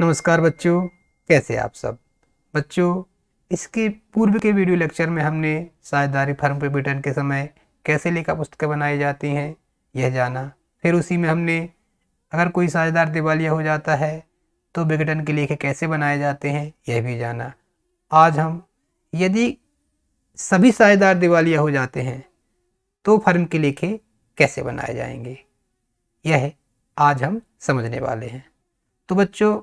नमस्कार बच्चों कैसे आप सब बच्चों इसके पूर्व के वीडियो लेक्चर में हमने साझेदारी फर्म पे रिटर्न के समय कैसे लेखा पुस्तकें बनाई जाती हैं यह जाना फिर उसी में हमने अगर कोई साझेदार दिवालिया हो जाता है तो विघटन के लेखे कैसे बनाए जाते हैं यह भी जाना आज हम यदि सभी साझेदार दिवालिया हो जाते हैं तो फर्म के लेखे कैसे बनाए जाएंगे यह आज हम समझने वाले हैं तो बच्चों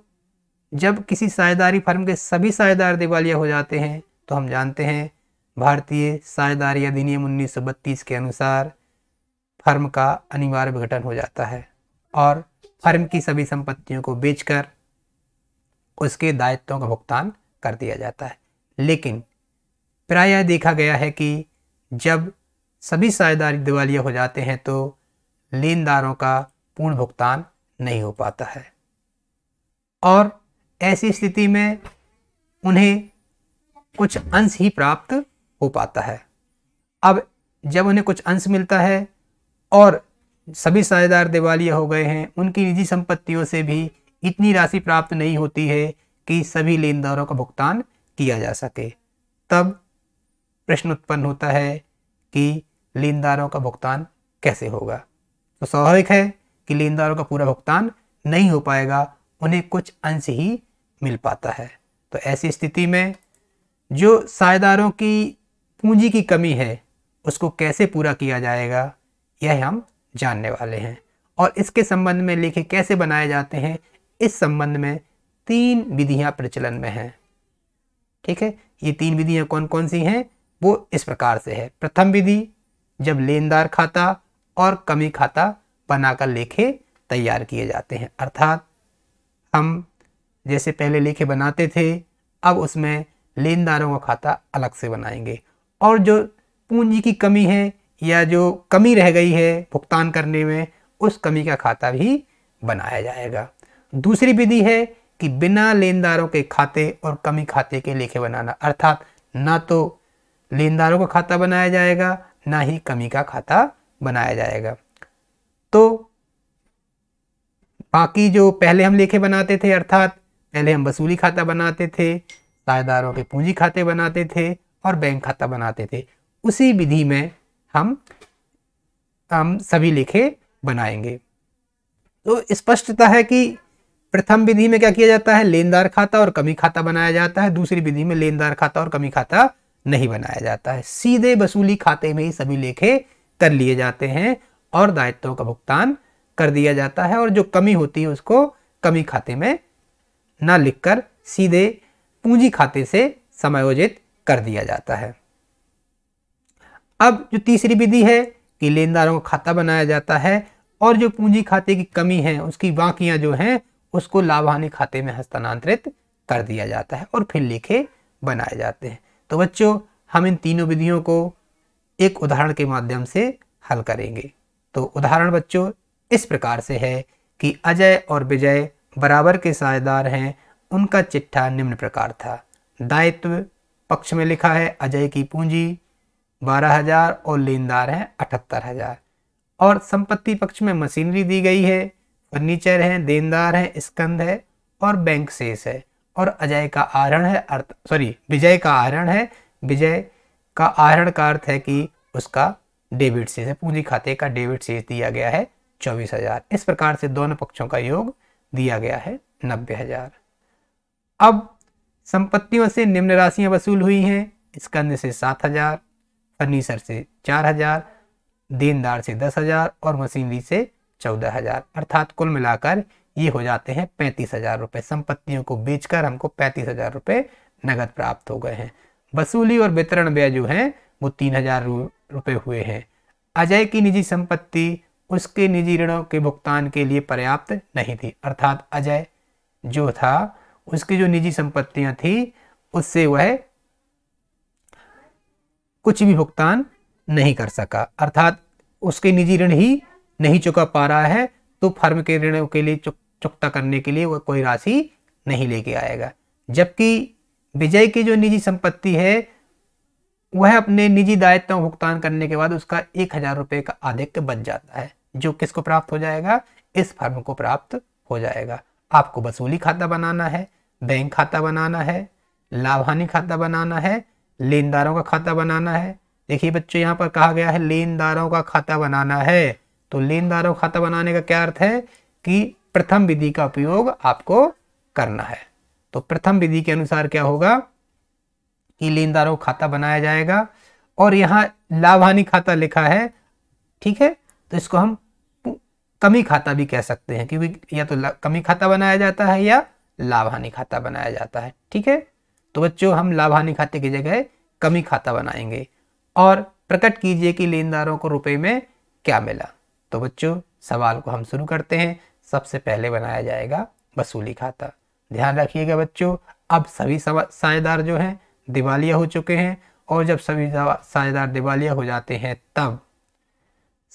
जब किसी सायेदारी फर्म के सभी सायेदार दिवालिया हो जाते हैं तो हम जानते हैं भारतीय सायेदारी अधिनियम उन्नीस के अनुसार फर्म का अनिवार्य विघटन हो जाता है और फर्म की सभी संपत्तियों को बेचकर उसके दायित्वों का भुगतान कर दिया जाता है लेकिन प्राय देखा गया है कि जब सभी सायेदारी दिवालिया हो जाते हैं तो लेनदारों का पूर्ण भुगतान नहीं हो पाता है और ऐसी स्थिति में उन्हें कुछ अंश ही प्राप्त हो पाता है अब जब उन्हें कुछ अंश मिलता है और सभी साझेदार दिवालिया हो गए हैं उनकी निजी संपत्तियों से भी इतनी राशि प्राप्त नहीं होती है कि सभी लेनदारों का भुगतान किया जा सके तब प्रश्न उत्पन्न होता है कि लेनदारों का भुगतान कैसे होगा तो स्वाभाविक है कि लेनदारों का पूरा भुगतान नहीं हो पाएगा उन्हें कुछ अंश ही मिल पाता है तो ऐसी स्थिति में जो सायदारों की पूंजी की कमी है उसको कैसे पूरा किया जाएगा यह हम जानने वाले हैं और इसके संबंध में लेखे कैसे बनाए जाते हैं इस संबंध में तीन विधियां प्रचलन में हैं ठीक है ये तीन विधियां कौन कौन सी हैं वो इस प्रकार से है प्रथम विधि जब लेनदार खाता और कमी खाता बनाकर लेखे तैयार किए जाते हैं अर्थात हम जैसे पहले लेखे बनाते थे अब उसमें लेनदारों का खाता अलग से बनाएंगे और जो पूंजी की कमी है या जो कमी रह गई है भुगतान करने में उस कमी का खाता भी बनाया जाएगा दूसरी विधि है कि बिना लेनदारों के खाते और कमी खाते के लेखे बनाना अर्थात ना तो लेनदारों का खाता बनाया जाएगा ना ही कमी का खाता बनाया जाएगा तो बाकी जो पहले हम लेखे बनाते थे अर्थात पहले हम वसूली खाता बनाते थे दायेदारों के पूंजी खाते बनाते थे और बैंक खाता बनाते थे उसी विधि में हम हम सभी लेखे बनाएंगे तो स्पष्टता है कि प्रथम विधि में क्या किया जाता है लेनदार खाता और कमी खाता बनाया जाता है दूसरी विधि में लेनदार खाता और कमी खाता नहीं बनाया जाता है सीधे वसूली खाते में ही सभी लेखे कर लिए जाते हैं और दायित्वों का भुगतान कर दिया जाता है और जो कमी होती है उसको कमी खाते में न लिखकर सीधे पूंजी खाते से समायोजित कर दिया जाता है अब जो तीसरी विधि है कि लेनदारों का खाता बनाया जाता है और जो पूंजी खाते की कमी है उसकी बाकियां जो हैं उसको लाभ हानि खाते में हस्तांतरित कर दिया जाता है और फिर लेखे बनाए जाते हैं तो बच्चों हम इन तीनों विधियों को एक उदाहरण के माध्यम से हल करेंगे तो उदाहरण बच्चों इस प्रकार से है कि अजय और विजय बराबर के साझेदार हैं उनका चिट्ठा निम्न प्रकार था दायित्व पक्ष में लिखा है अजय की पूंजी बारह हजार और लेनदार है अठहत्तर हजार और संपत्ति पक्ष में मशीनरी दी गई है फर्नीचर है देनदार है स्कंद है और बैंक शेष है और अजय का आहरण है अर्थ सॉरी विजय का आहरण है विजय का आहरण का अर्थ है कि उसका डेबिट शेष है पूंजी खाते का डेबिट शेष दिया गया है चौबीस हजार इस प्रकार से दोनों पक्षों का योग दिया गया है नब्बे हजार अब संपत्तियों से निम्न राशियां वसूल हुई हैं स्कंद से सात हजार फर्नीचर से चार हजार देनदार से दस हजार और मशीनरी से चौदह हजार अर्थात कुल मिलाकर ये हो जाते हैं पैंतीस हजार रुपये संपत्तियों को बेचकर हमको पैंतीस हजार रुपये नगद प्राप्त हो गए हैं वसूली और वितरण व्यय जो है वो तीन हजार रुपये हुए हैं अजय की निजी संपत्ति उसके निजी ऋणों के भुगतान के लिए पर्याप्त नहीं थी अर्थात अजय जो था उसकी जो निजी संपत्तियां थी उससे वह कुछ भी भुगतान नहीं कर सका अर्थात उसके निजी ऋण ही नहीं चुका पा रहा है तो फर्म के ऋणों के लिए चुक चुकता करने के लिए वह कोई राशि नहीं लेके आएगा जबकि विजय की जो निजी संपत्ति है वह अपने निजी दायित्व भुगतान करने के बाद उसका एक हजार रुपये का अधिक बच जाता है जो किसको प्राप्त हो जाएगा इस फर्म को प्राप्त हो जाएगा आपको वसूली खाता बनाना है बैंक खाता बनाना है लाभानी खाता बनाना है लेनदारों का खाता बनाना है देखिए बच्चों यहाँ पर कहा गया है लेनदारों का खाता बनाना है तो लेनदारों का खाता बनाने का क्या अर्थ है कि प्रथम विधि का उपयोग आपको करना है तो प्रथम विधि के अनुसार क्या होगा कि लेनदारों का खाता बनाया जाएगा और यहाँ लाभ हानि खाता लिखा है ठीक है तो इसको हम कमी खाता भी कह सकते हैं क्योंकि या तो कमी खाता बनाया जाता है या लाभ हानि खाता बनाया जाता है ठीक है तो बच्चों हम लाभ हानि खाते की जगह कमी खाता बनाएंगे और प्रकट कीजिए कि लेनदारों को रुपए में क्या मिला तो बच्चों सवाल को हम शुरू करते हैं सबसे पहले बनाया जाएगा वसूली खाता ध्यान रखिएगा बच्चों अब सभी साझेदार जो हैं दिवालिया हो चुके हैं और जब सभी साझेदार दिवालिया हो जाते हैं तब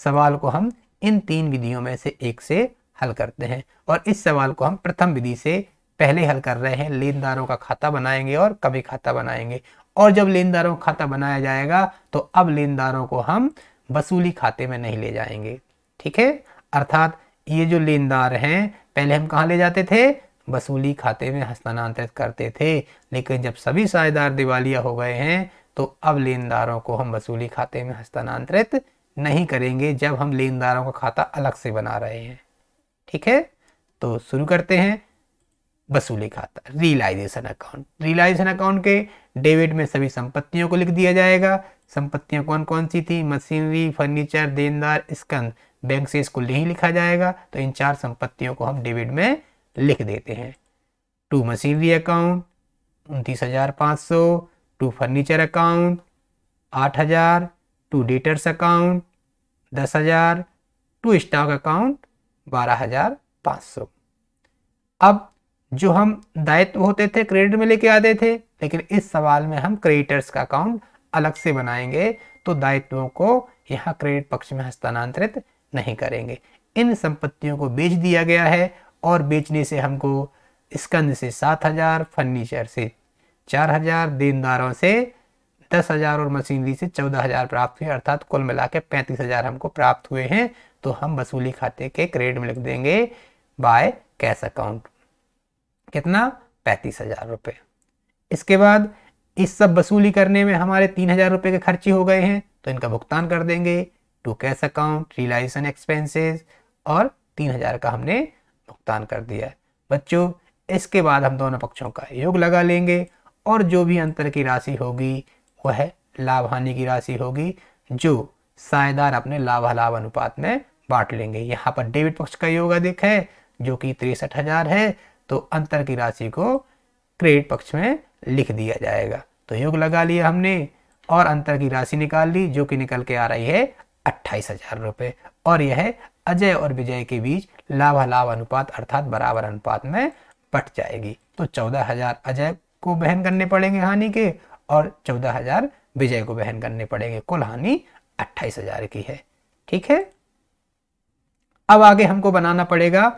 सवाल को हम इन तीन विधियों में से एक से हल करते हैं और इस सवाल को हम प्रथम विधि से पहले हल कर रहे हैं लेनदारों का खाता बनाएंगे और कभी खाता बनाएंगे और जब लेनदारों का खाता बनाया जाएगा तो अब लेनदारों को हम वसूली खाते में नहीं ले जाएंगे ठीक है अर्थात ये जो लेनदार हैं पहले हम कहाँ ले जाते थे वसूली खाते में हस्तानांतरित करते थे लेकिन जब सभी सायेदार दिवालिया हो गए हैं तो अब लेनदारों को हम वसूली खाते में हस्तानांतरित नहीं करेंगे जब हम लेनदारों का खाता अलग से बना रहे हैं ठीक है तो शुरू करते हैं वसूली खाता रियलाइजेशन अकाउंट रियलाइजेशन अकाउंट के डेबिट में सभी संपत्तियों को लिख दिया जाएगा संपत्तियां कौन कौन सी थी मशीनरी फर्नीचर देनदार स्कंद बैंक से इसको नहीं लिखा जाएगा तो इन चार संपत्तियों को हम डेबिट में लिख देते हैं टू मशीनरी अकाउंट उनतीस हज़ार पाँच सौ टू फर्नीचर अकाउंट आठ हज़ार टू डेटर्स अकाउंट दस हज़ार टू स्टॉक अकाउंट बारह हज़ार पाँच सौ अब जो हम दायित्व होते थे क्रेडिट में लेके आते थे लेकिन इस सवाल में हम क्रेडिटर्स का अकाउंट अलग से बनाएंगे तो दायित्वों को यहाँ क्रेडिट पक्ष में हस्तांतरित नहीं करेंगे इन संपत्तियों को बेच दिया गया है और बेचने से हमको स्कंद से सात हजार फर्नीचर से चार हजार देनदारों से दस हजार और मशीनरी से चौदह हजार प्राप्त हुए अर्थात कुल मिला के पैंतीस हजार हमको प्राप्त हुए हैं तो हम वसूली खाते के क्रेडिट में लिख देंगे बाय कैश अकाउंट कितना पैंतीस हजार रुपये इसके बाद इस सब वसूली करने में हमारे तीन हजार रुपये के खर्चे हो गए हैं तो इनका भुगतान कर देंगे to cash account realization expenses और तीन हजार का हमने भुगतान कर दिया है बच्चों इसके बाद हम दोनों पक्षों का योग लगा लेंगे और जो भी अंतर की राशि होगी वह लाभ हानि की राशि होगी जो सायदार अपने लाभ लाभ अनुपात में बांट लेंगे यहाँ पर डेबिट पक्ष का योग अधिक है जो कि तिरसठ हजार है तो अंतर की राशि को क्रेडिट पक्ष में लिख दिया जाएगा तो योग लगा लिया हमने और अंतर की राशि निकाल ली जो कि निकल के आ रही है अट्ठाईस हजार रुपये और यह अजय और विजय के बीच लाभ अनुपात अर्थात बराबर अनुपात में बट जाएगी तो चौदह हजार अजय को बहन करने पड़ेंगे हानि के और चौदह हजार विजय को वहन करने पड़ेंगे कुल हानि अट्ठाईस हजार की है ठीक है अब आगे हमको बनाना पड़ेगा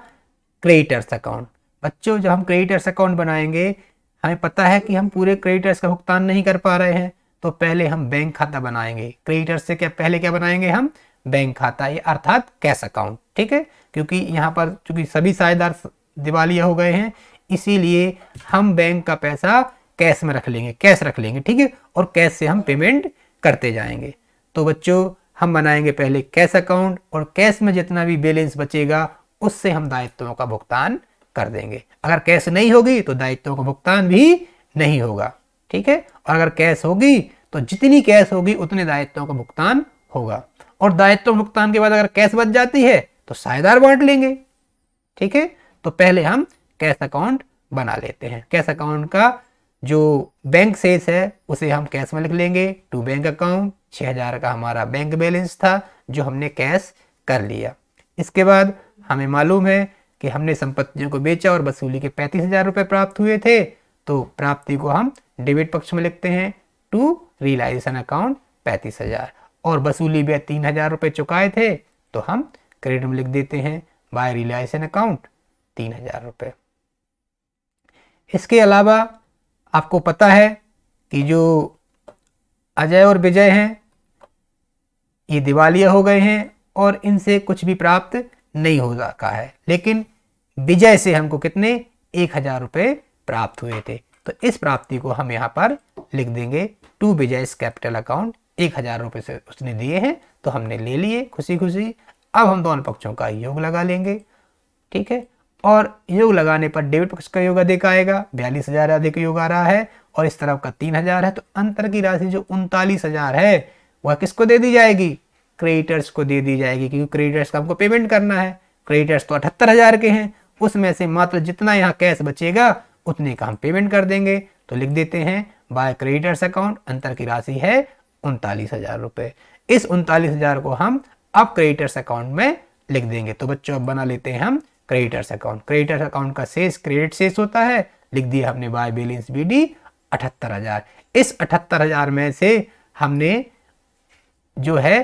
क्रेडिटर्स अकाउंट बच्चों जब हम क्रेडिटर्स अकाउंट बनाएंगे हमें पता है कि हम पूरे क्रेडिटर्स का भुगतान नहीं कर पा रहे हैं तो पहले हम बैंक खाता बनाएंगे क्रेडिटर्स से क्या पहले क्या बनाएंगे हम बैंक खाता ये अर्थात कैश अकाउंट ठीक है क्योंकि यहाँ पर चूंकि सभी सायेदार दिवालिया हो गए हैं इसीलिए हम बैंक का पैसा कैश में रख लेंगे कैश रख लेंगे ठीक है और कैश से हम पेमेंट करते जाएंगे तो बच्चों हम बनाएंगे पहले कैश अकाउंट और कैश में जितना भी बैलेंस बचेगा उससे हम दायित्वों का भुगतान कर देंगे अगर कैश नहीं होगी तो दायित्वों का भुगतान भी नहीं होगा ठीक है और अगर कैश होगी तो जितनी कैश होगी उतने दायित्वों का भुगतान होगा और दायित्व भुगतान के बाद अगर कैश बच जाती है तो सायदार बांट लेंगे ठीक है तो पहले हम कैश अकाउंट बना लेते हैं कैश अकाउंट का जो बैंक सेस है उसे हम कैश में लिख लेंगे टू बैंक अकाउंट छः हज़ार का हमारा बैंक बैलेंस था जो हमने कैश कर लिया इसके बाद हमें मालूम है कि हमने संपत्तियों को बेचा और वसूली के पैंतीस हज़ार रुपये प्राप्त हुए थे तो प्राप्ति को हम डेबिट पक्ष में लिखते हैं टू रियलाइजेशन अकाउंट पैंतीस हज़ार और वसूली भी तीन हज़ार रुपये चुकाए थे तो हम क्रेडिट में लिख देते हैं बाय रियलाइजेशन अकाउंट तीन हज़ार रुपये इसके अलावा आपको पता है कि जो अजय और विजय हैं ये दिवालिया हो गए हैं और इनसे कुछ भी प्राप्त नहीं हो सका है लेकिन विजय से हमको कितने एक हज़ार रुपये प्राप्त हुए थे तो इस प्राप्ति को हम यहाँ पर लिख देंगे टू विजय कैपिटल अकाउंट एक हज़ार रुपये से उसने दिए हैं तो हमने ले लिए खुशी खुशी अब हम दोनों पक्षों का योग लगा लेंगे ठीक है और योग लगाने पर डेबिट पक्ष का योग अधिक आएगा बयालीस हजार अधिक योग आ रहा है और इस तरफ का तीन हजार है तो अंतर की राशि जो उनतालीस हजार है वह किसको दे दी जाएगी क्रेडिटर्स को दे दी जाएगी क्योंकि क्रेडिटर्स का हमको पेमेंट करना है क्रेडिटर्स तो अठहत्तर हजार के हैं उसमें से मात्र जितना यहाँ कैश बचेगा उतने का हम पेमेंट कर देंगे तो लिख देते हैं बाय क्रेडिटर्स अकाउंट अंतर की राशि है उनतालीस हजार रुपए इस उनतालीस हजार को हम अब क्रेडिटर्स अकाउंट में लिख देंगे तो बच्चों अब बना लेते हैं हम क्रेडिटर्स अकाउंट क्रेडिटर्स अकाउंट का शेष क्रेडिट शेष होता है लिख दिया हमने बाय बैलेंस बी डी अठहत्तर हजार इस अठहत्तर हजार में से हमने जो है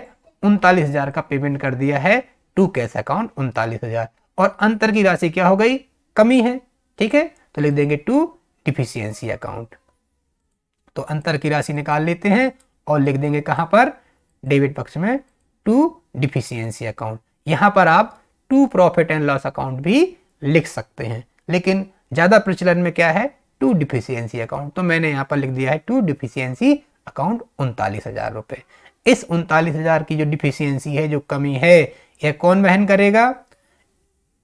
उनतालीस हजार का पेमेंट कर दिया है टू कैश अकाउंट उनतालीस हजार और अंतर की राशि क्या हो गई कमी है ठीक है तो लिख देंगे टू डिफिशियंसी अकाउंट तो अंतर की राशि निकाल लेते हैं और लिख देंगे कहां पर डेबिट पक्ष में टू डिफिशियंसी अकाउंट यहां पर आप to profit and loss account भी लिख सकते हैं लेकिन ज़्यादा प्रचलन में क्या है टू डिफिशियंसी अकाउंट तो मैंने यहाँ पर लिख दिया है टू डिफिशियंसी अकाउंट उनतालीस हज़ार रुपए इस उनतालीस हज़ार की जो डिफिशियंसी है जो कमी है यह कौन वहन करेगा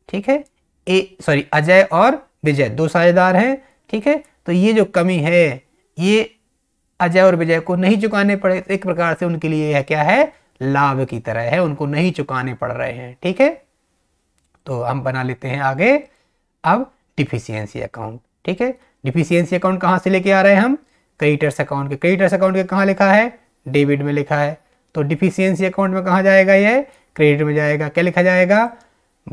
ठीक है ए सॉरी अजय और विजय दो साझेदार हैं ठीक है तो ये जो कमी है ये अजय और विजय को नहीं चुकाने पड़े एक प्रकार से उनके लिए यह क्या है लाभ की तरह है उनको नहीं चुकाने पड़ रहे हैं ठीक है तो हम बना लेते हैं आगे अब डिफिशियंसी अकाउंट ठीक है डिफिशियंसी अकाउंट कहाँ से लेके आ रहे हैं हम क्रेडिटर्स अकाउंट के क्रेडिटर्स अकाउंट के कहाँ लिखा है डेबिट में लिखा है तो डिफिशियंसी अकाउंट में कहाँ जाएगा ये क्रेडिट में जाएगा क्या लिखा जाएगा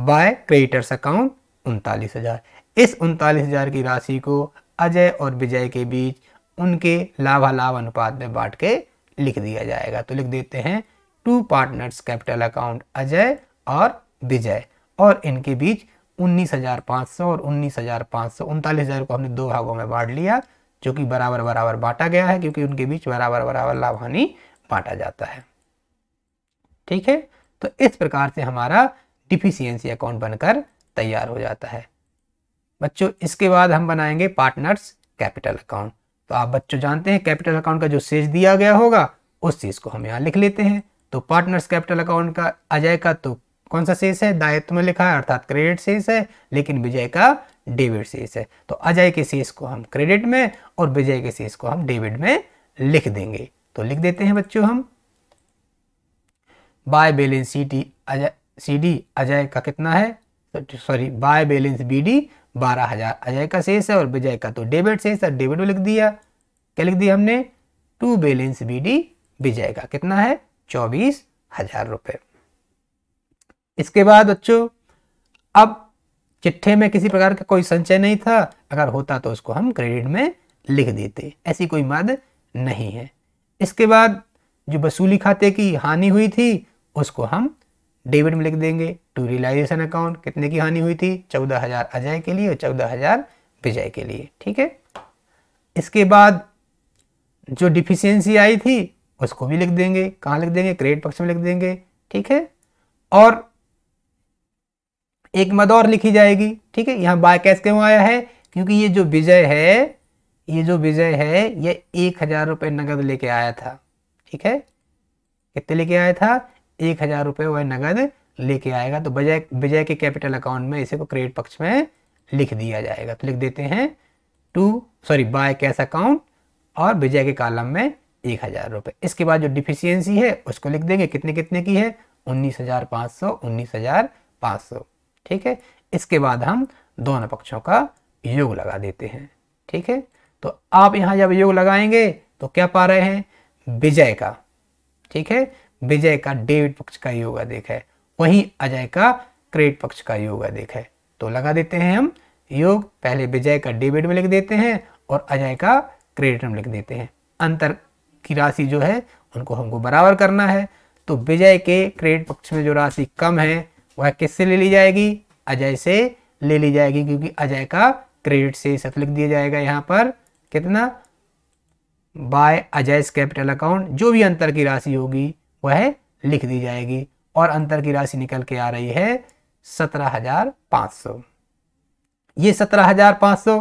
बाय क्रेडिटर्स अकाउंट उनतालीस हज़ार इस उनतालीस हज़ार की राशि को अजय और विजय के बीच उनके लाभालाभ अनुपात में बांट के लिख दिया जाएगा तो लिख देते हैं to partners capital account Ajay और विजय और इनके बीच उन्नीस हजार पांच सौ और उन्नीस हजार पांच सौ उनतालीस हजार को हमने दो भागों में बांट लिया जो कि बराबर बराबर बांटा गया है क्योंकि उनके बीच बराबर बराबर लाभ हानि बांटा जाता है ठीक है तो इस प्रकार से हमारा डिफिशियंसी अकाउंट बनकर तैयार हो जाता है बच्चों इसके बाद हम बनाएंगे पार्टनर्स कैपिटल अकाउंट तो आप बच्चों जानते हैं कैपिटल अकाउंट का जो शेष दिया गया होगा उस चीज़ को हम यहाँ लिख लेते हैं तो पार्टनर्स कैपिटल अकाउंट का आ जाएगा तो कौन सा शेष है दायित्व में लिखा है अर्थात क्रेडिट शेष है लेकिन विजय का डेबिट शेष है तो अजय के शेष को हम क्रेडिट में और विजय के शेष को हम डेबिट में लिख देंगे तो लिख देते हैं बच्चों हम by balance C T Ajay C D Ajay का कितना है sorry by balance B D बारह हजार अजय का शेष है और विजय का तो डेबिट शेष है डेबिट में लिख दिया क्या लिख दिया हमने to balance B D Vijay का कितना है चौबीस हजार रुपये इसके बाद बच्चों अब चिट्ठे में किसी प्रकार का कोई संचय नहीं था अगर होता तो उसको हम क्रेडिट में लिख देते ऐसी कोई मद नहीं है इसके बाद जो वसूली खाते की हानि हुई थी उसको हम डेबिट में लिख देंगे टू रियलाइजेशन अकाउंट कितने की हानि हुई थी चौदह हजार अजय के लिए और चौदह हजार विजय के लिए ठीक है इसके बाद जो डिफिशियंसी आई थी उसको भी लिख देंगे कहाँ लिख देंगे क्रेडिट पक्ष में लिख देंगे ठीक है और एक मद और लिखी जाएगी ठीक है यहाँ बाय कैश क्यों आया है क्योंकि ये जो विजय है ये जो विजय है ये एक हजार रुपये नगद लेके आया था ठीक है कितने लेके आया था एक हजार रुपये वह नगद लेके आएगा तो विजय विजय के कैपिटल अकाउंट में इसे को क्रेडिट पक्ष में लिख दिया जाएगा तो लिख देते हैं to sorry by cash account और विजय के कालम में एक हजार रुपये इसके बाद जो डिफिशियंसी है उसको लिख देंगे कितने कितने की है उन्नीस हजार पाँच सौ उन्नीस हजार पाँच सौ ठीक है इसके बाद हम दोनों पक्षों का योग लगा देते हैं ठीक है तो आप यहां जब योग लगाएंगे तो क्या पा रहे हैं विजय का ठीक है विजय का डेविड पक्ष का योग अधिक है वहीं अजय का क्रेडिट पक्ष का योग अधिक है तो लगा देते हैं हम योग पहले विजय का डेबिट में लिख देते हैं और अजय का क्रेडिट में लिख देते हैं अंतर की राशि जो है उनको हमको बराबर करना है तो विजय के क्रेडिट पक्ष में जो राशि कम है वह किससे ले ली जाएगी अजय से ले ली जाएगी क्योंकि अजय का क्रेडिट से सत लिख दिया जाएगा यहाँ पर कितना बाय अजय कैपिटल अकाउंट जो भी अंतर की राशि होगी वह लिख दी जाएगी और अंतर की राशि निकल के आ रही है सत्रह हजार पाँच सौ ये सत्रह हजार पाँच सौ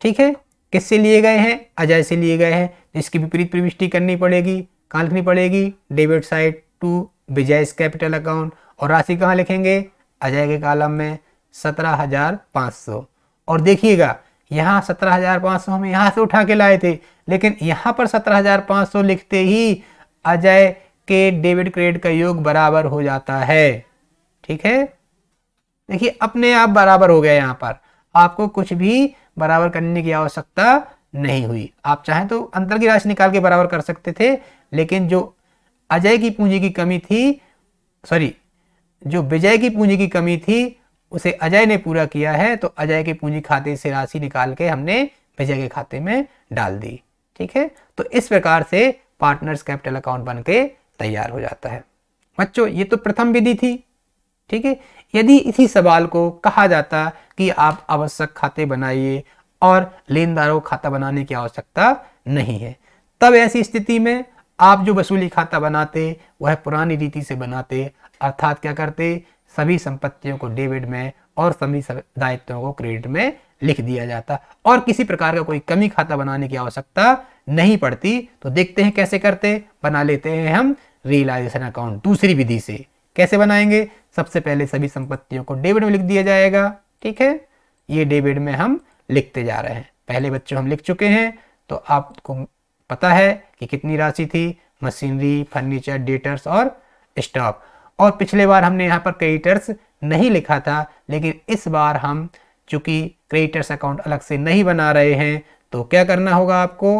ठीक है किससे लिए गए हैं अजय से लिए गए हैं तो इसकी विपरीत प्रविष्टि करनी पड़ेगी कहाँ लिखनी पड़ेगी debit side to Vijay capital account और राशि कहाँ लिखेंगे अजय के कालम में सत्रह हजार पाँच सौ और देखिएगा यहाँ सत्रह हजार पाँच सौ हम यहाँ से उठा के लाए थे लेकिन यहाँ पर सत्रह हजार पाँच सौ लिखते ही अजय के डेबिट क्रेडिट का योग बराबर हो जाता है ठीक है देखिए अपने आप बराबर हो गया यहाँ पर आपको कुछ भी बराबर करने की आवश्यकता नहीं हुई आप चाहें तो अंतर की राशि निकाल के बराबर कर सकते थे लेकिन जो अजय की पूंजी की कमी थी सॉरी जो विजय की पूंजी की कमी थी उसे अजय ने पूरा किया है तो अजय की पूंजी खाते से राशि निकाल के हमने विजय के खाते में डाल दी ठीक है तो इस प्रकार से पार्टनर्स कैपिटल अकाउंट बन के तैयार हो जाता है बच्चों ये तो प्रथम विधि थी ठीक है यदि इसी सवाल को कहा जाता कि आप आवश्यक खाते बनाइए और लेनदारों खाता बनाने की आवश्यकता नहीं है तब ऐसी स्थिति में आप जो वसूली खाता बनाते वह पुरानी रीति से बनाते अर्थात क्या करते सभी संपत्तियों को डेबिट में और सभी दायित्वों को क्रेडिट में लिख दिया जाता और किसी प्रकार का कोई कमी खाता बनाने की आवश्यकता नहीं पड़ती तो देखते हैं कैसे करते बना लेते हैं हम रियलाइजेशन अकाउंट दूसरी विधि से कैसे बनाएंगे सबसे पहले सभी संपत्तियों को डेबिट में लिख दिया जाएगा ठीक है ये डेबिट में हम लिखते जा रहे हैं पहले बच्चों हम लिख चुके हैं तो आपको पता है कि कितनी राशि थी मशीनरी फर्नीचर डेटर्स और स्टॉक और पिछले बार हमने यहाँ पर क्रेडिटर्स नहीं लिखा था लेकिन इस बार हम चूंकि क्रेडिटर्स अकाउंट अलग से नहीं बना रहे हैं तो क्या करना होगा आपको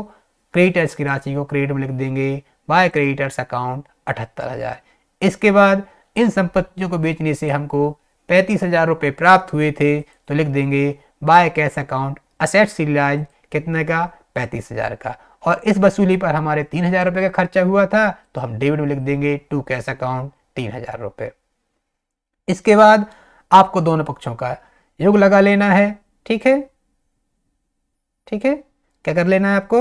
क्रेडिटर्स की राशि को क्रेडिट में लिख देंगे बाय क्रेडिटर्स अकाउंट अठहत्तर हज़ार इसके बाद इन संपत्तियों को बेचने से हमको पैंतीस हज़ार रुपये प्राप्त हुए थे तो लिख देंगे by cash account assets realise कितने का पैंतीस हज़ार का और इस वसूली पर हमारे तीन हजार रुपए का खर्चा हुआ था तो हम डेबिट में लिख देंगे टू कैश अकाउंट तीन हजार रुपए इसके बाद आपको दोनों पक्षों का योग लगा लेना है ठीक है ठीक है क्या कर लेना है आपको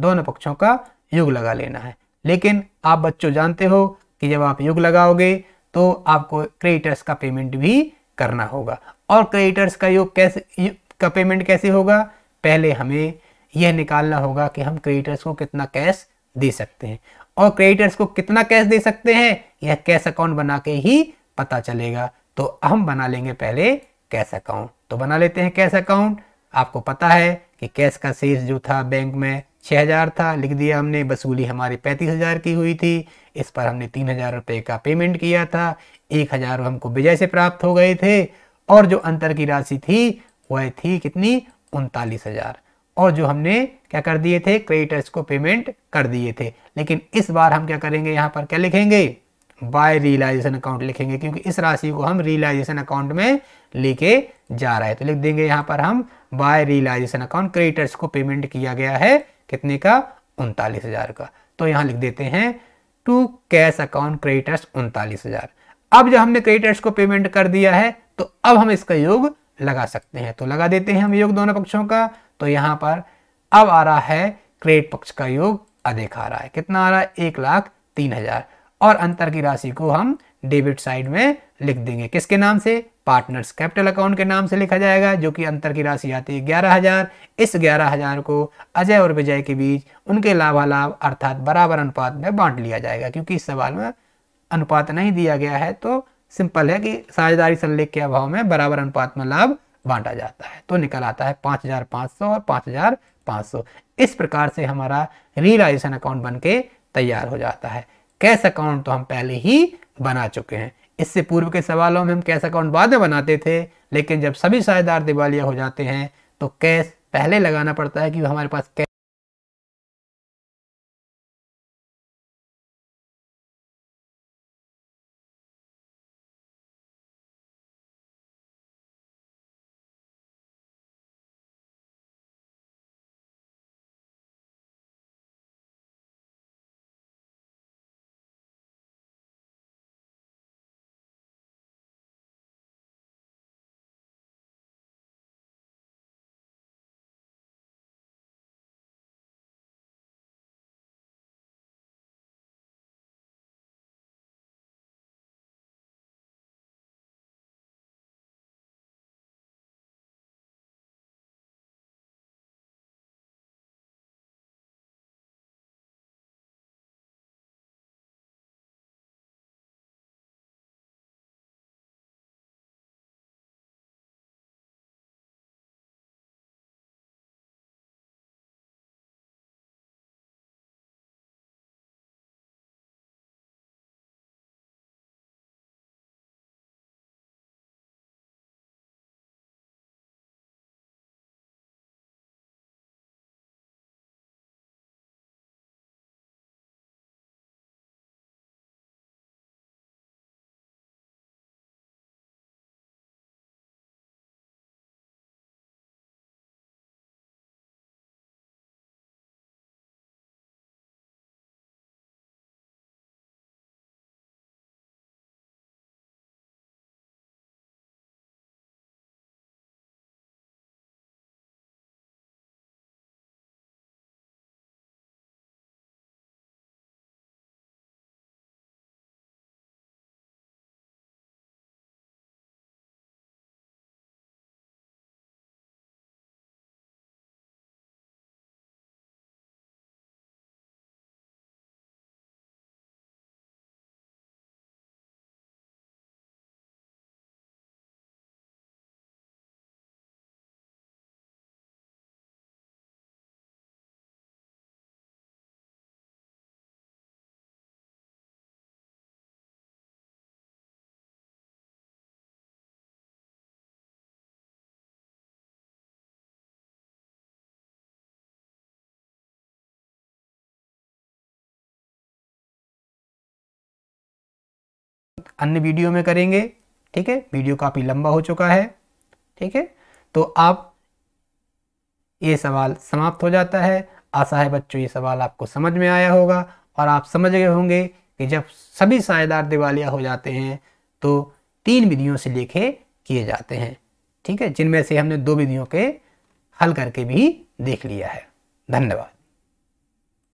दोनों पक्षों का युग लगा लेना है लेकिन आप बच्चों जानते हो कि जब आप युग लगाओगे तो आपको क्रेडिटर्स का पेमेंट भी करना होगा और क्रेडिटर्स का योग कैसे का पेमेंट कैसे होगा पहले हमें यह निकालना होगा कि हम क्रेडिटर्स को कितना कैश दे सकते हैं और क्रेडिटर्स को कितना कैश दे सकते हैं यह कैश अकाउंट बना के ही पता चलेगा तो हम बना लेंगे पहले कैश अकाउंट तो बना लेते हैं कैश अकाउंट आपको पता है कि कैश का शेष जो था बैंक में छः हज़ार था लिख दिया हमने वसूली हमारी पैंतीस हज़ार की हुई थी इस पर हमने तीन हज़ार रुपये का पेमेंट किया था एक हज़ार हमको विजय से प्राप्त हो गए थे और जो अंतर की राशि थी वह थी कितनी उनतालीस हज़ार और जो हमने क्या कर दिए थे क्रेडिटर्स को पेमेंट कर दिए थे लेकिन इस बार हम क्या करेंगे यहाँ पर क्या लिखेंगे बाय रियलाइजेशन अकाउंट लिखेंगे क्योंकि इस राशि को हम रियलाइजेशन अकाउंट में लेके जा रहे हैं तो लिख देंगे यहाँ पर हम बाय रियलाइजेशन अकाउंट क्रेडिटर्स को पेमेंट किया गया है कितने का उनतालीस का तो यहाँ लिख देते हैं टू कैश अकाउंट क्रेडिटर्स उनतालीस अब जो हमने क्रेडिटर्स को पेमेंट कर दिया है तो अब हम इसका योग लगा सकते हैं तो लगा देते हैं हम योग दोनों पक्षों का तो यहां पर अब आ रहा है क्रेट पक्ष का योग अधिक आ रहा है कितना आ रहा है एक लाख तीन हजार और अंतर की राशि को हम डेबिट साइड में लिख देंगे किसके नाम से पार्टनर्स कैपिटल अकाउंट के नाम से लिखा जाएगा जो कि अंतर की राशि आती है ग्यारह हजार इस ग्यारह हजार को अजय और विजय के बीच उनके लाभालाभ अर्थात बराबर अनुपात में बांट लिया जाएगा क्योंकि इस सवाल में अनुपात नहीं दिया गया है तो सिंपल है कि साझेदारी संलेख के अभाव में बराबर अनुपात में लाभ बांटा जाता है तो निकल आता है पांच हज़ार पांच सौ और पांच हज़ार पांच सौ इस प्रकार से हमारा रियलाइजेशन अकाउंट बन के तैयार हो जाता है कैश अकाउंट तो हम पहले ही बना चुके हैं इससे पूर्व के सवालों में हम कैश अकाउंट बाद में बनाते थे लेकिन जब सभी शायदार दिवालिया हो जाते हैं तो कैश पहले लगाना पड़ता है कि हमारे पास कैश अन्य वीडियो में करेंगे ठीक है वीडियो काफ़ी लंबा हो चुका है ठीक है तो आप ये सवाल समाप्त हो जाता है आशा है बच्चों ये सवाल आपको समझ में आया होगा और आप समझ गए होंगे कि जब सभी सायेदार दिवालिया हो जाते हैं तो तीन विधियों से लेखे किए जाते हैं ठीक है जिनमें से हमने दो विधियों के हल करके भी देख लिया है धन्यवाद